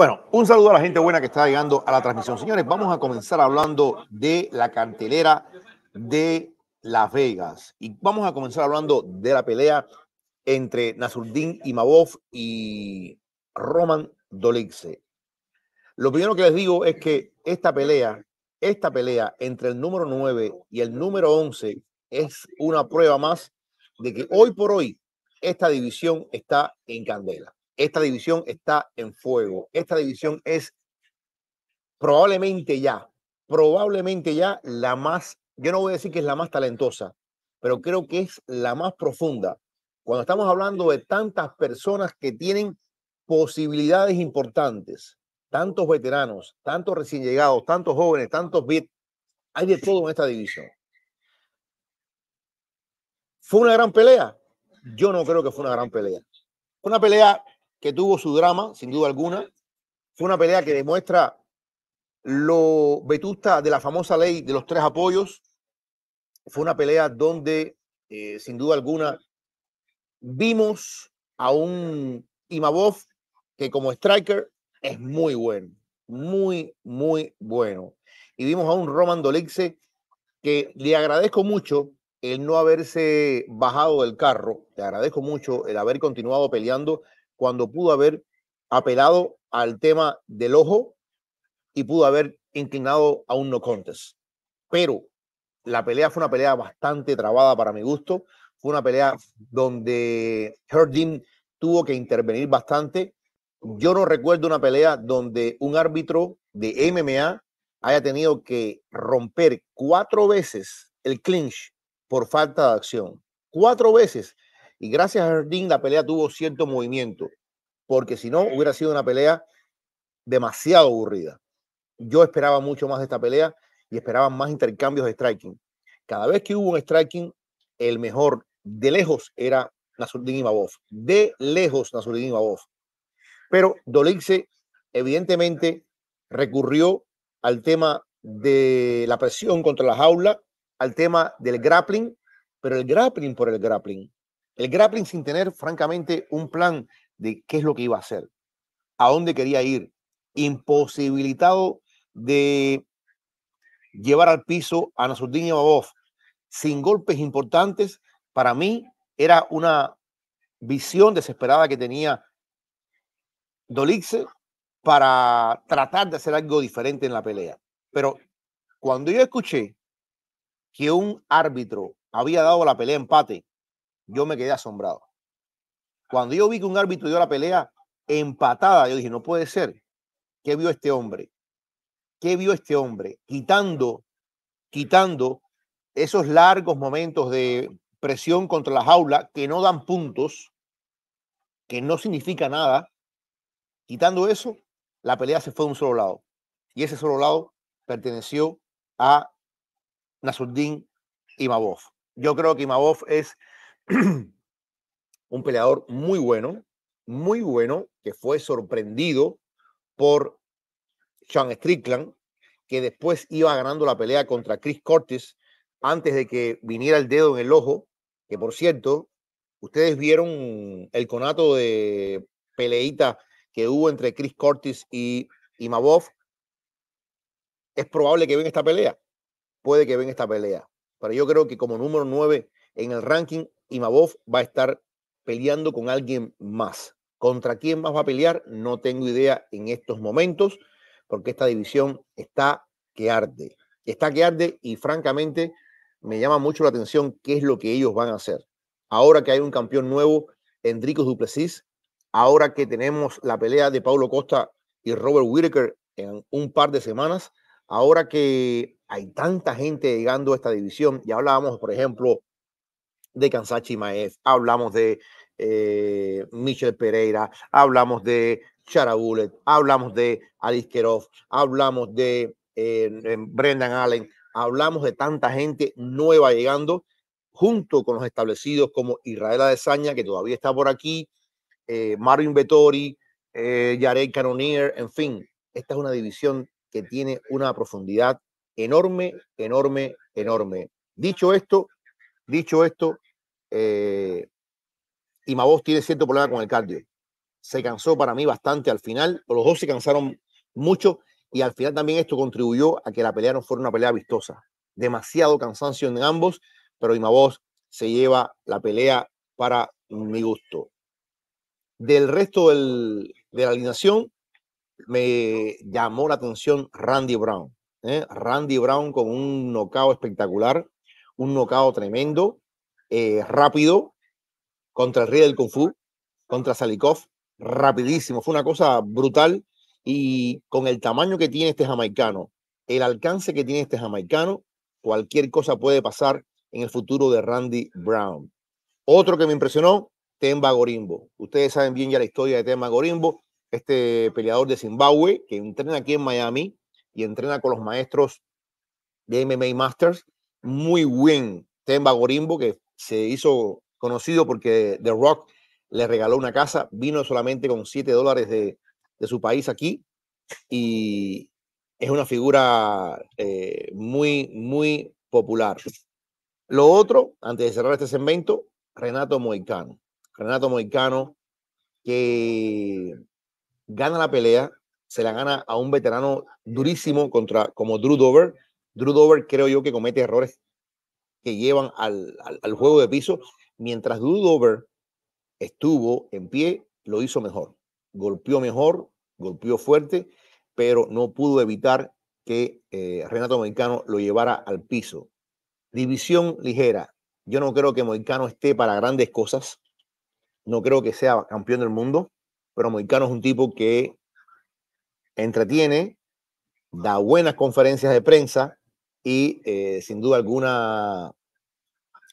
Bueno, un saludo a la gente buena que está llegando a la transmisión. Señores, vamos a comenzar hablando de la cartelera de Las Vegas. Y vamos a comenzar hablando de la pelea entre y Imabov y Roman Dolixe. Lo primero que les digo es que esta pelea, esta pelea entre el número 9 y el número 11 es una prueba más de que hoy por hoy esta división está en candela esta división está en fuego. Esta división es probablemente ya, probablemente ya la más, yo no voy a decir que es la más talentosa, pero creo que es la más profunda. Cuando estamos hablando de tantas personas que tienen posibilidades importantes, tantos veteranos, tantos recién llegados, tantos jóvenes, tantos bit, hay de todo en esta división. ¿Fue una gran pelea? Yo no creo que fue una gran pelea. Una pelea que tuvo su drama, sin duda alguna. Fue una pelea que demuestra lo vetusta de la famosa ley de los tres apoyos. Fue una pelea donde, eh, sin duda alguna, vimos a un Imabov que como striker es muy bueno, muy, muy bueno. Y vimos a un Roman Dolixe que le agradezco mucho el no haberse bajado del carro, le agradezco mucho el haber continuado peleando cuando pudo haber apelado al tema del ojo y pudo haber inclinado a un no contest. Pero la pelea fue una pelea bastante trabada para mi gusto. Fue una pelea donde Herdin tuvo que intervenir bastante. Yo no recuerdo una pelea donde un árbitro de MMA haya tenido que romper cuatro veces el clinch por falta de acción. Cuatro veces. Y gracias a Jardín, la pelea tuvo cierto movimiento, porque si no hubiera sido una pelea demasiado aburrida. Yo esperaba mucho más de esta pelea y esperaba más intercambios de striking. Cada vez que hubo un striking, el mejor de lejos era Nasruddin Ibabov. De lejos Nasruddin Ibabov. Pero Dolince evidentemente recurrió al tema de la presión contra la jaula, al tema del grappling, pero el grappling por el grappling. El grappling sin tener, francamente, un plan de qué es lo que iba a hacer, a dónde quería ir, imposibilitado de llevar al piso a Nasruddin Babov, sin golpes importantes, para mí era una visión desesperada que tenía Dolix para tratar de hacer algo diferente en la pelea. Pero cuando yo escuché que un árbitro había dado la pelea empate yo me quedé asombrado. Cuando yo vi que un árbitro dio la pelea empatada, yo dije, no puede ser. ¿Qué vio este hombre? ¿Qué vio este hombre? Quitando, quitando esos largos momentos de presión contra la jaula que no dan puntos, que no significa nada. Quitando eso, la pelea se fue de un solo lado. Y ese solo lado perteneció a Nasruddin Imabov. Yo creo que Imabov es un peleador muy bueno, muy bueno, que fue sorprendido por Sean Strickland, que después iba ganando la pelea contra Chris Cortis antes de que viniera el dedo en el ojo, que por cierto, ustedes vieron el conato de peleita que hubo entre Chris Cortis y, y Es probable que ven esta pelea, puede que ven esta pelea, pero yo creo que como número 9 en el ranking y Imabov va a estar peleando con alguien más. ¿Contra quién más va a pelear? No tengo idea en estos momentos, porque esta división está que arde. Está que arde y francamente me llama mucho la atención qué es lo que ellos van a hacer. Ahora que hay un campeón nuevo, Enrico Duplessis, ahora que tenemos la pelea de Paulo Costa y Robert Whittaker en un par de semanas, ahora que hay tanta gente llegando a esta división, Y hablábamos, por ejemplo, de Kansachi Maez, hablamos de eh, Michel Pereira, hablamos de Chara Bullet hablamos de Kerov, hablamos de eh, Brendan Allen, hablamos de tanta gente nueva llegando, junto con los establecidos como Israel Adesanya, que todavía está por aquí, eh, Marvin Vettori, eh, Jared en fin, esta es una división que tiene una profundidad enorme, enorme, enorme. Dicho esto, Dicho esto, eh, tiene cierto problema con el cardio. Se cansó para mí bastante al final, los dos se cansaron mucho y al final también esto contribuyó a que la pelea no fuera una pelea vistosa. Demasiado cansancio en ambos, pero voz se lleva la pelea para mi gusto. Del resto del, de la alineación, me llamó la atención Randy Brown. ¿eh? Randy Brown con un knockout espectacular un nocao tremendo, eh, rápido, contra el rey del Kung Fu, contra Salikov, rapidísimo. Fue una cosa brutal y con el tamaño que tiene este jamaicano, el alcance que tiene este jamaicano, cualquier cosa puede pasar en el futuro de Randy Brown. Otro que me impresionó, Temba Gorimbo. Ustedes saben bien ya la historia de Temba Gorimbo, este peleador de Zimbabue que entrena aquí en Miami y entrena con los maestros de MMA Masters muy buen Temba Gorimbo, que se hizo conocido porque The Rock le regaló una casa, vino solamente con 7 dólares de, su país aquí y es una figura eh, muy, muy popular. Lo otro, antes de cerrar este segmento, Renato Moicano. Renato Moicano que gana la pelea, se la gana a un veterano durísimo contra, como Drew Dover, Drew Dover creo yo que comete errores que llevan al, juego de piso. Mientras Drew Dover estuvo en pie, lo hizo mejor. Golpeó mejor, golpeó fuerte, pero no pudo evitar que eh, Renato Moicano lo llevara al piso. División ligera. Yo no creo que Moicano esté para grandes cosas. No creo que sea campeón del mundo, pero Moicano es un tipo que entretiene, da buenas conferencias de prensa, y eh, sin duda alguna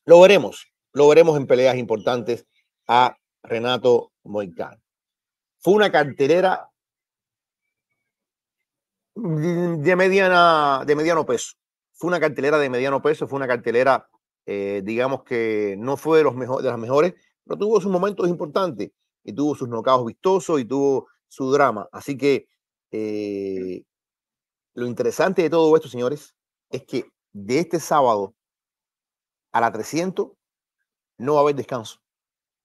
lo veremos, lo veremos en peleas importantes a Renato Moicano. Fue una cartelera de, mediana, de mediano peso. Fue una cartelera de mediano peso, fue una cartelera, eh, digamos que no fue de, los de las mejores, pero tuvo sus momentos importantes y tuvo sus nocaos vistosos y tuvo su drama. Así que eh, lo interesante de todo esto, señores, es que de este sábado a la 300 no va a haber descanso.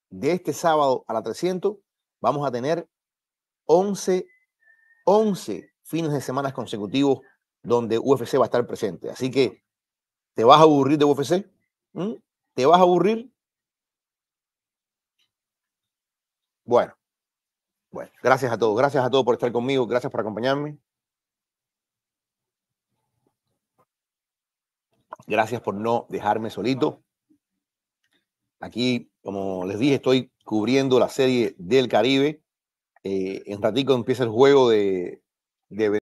De este sábado a la 300 vamos a tener 11, 11 fines de semana consecutivos donde UFC va a estar presente. Así que te vas a aburrir de UFC, ¿Mm? te vas a aburrir. Bueno, bueno, gracias a todos, gracias a todos por estar conmigo, gracias por acompañarme. Gracias por no dejarme solito. Aquí, como les dije, estoy cubriendo la serie del Caribe. Eh, en ratico empieza el juego de, de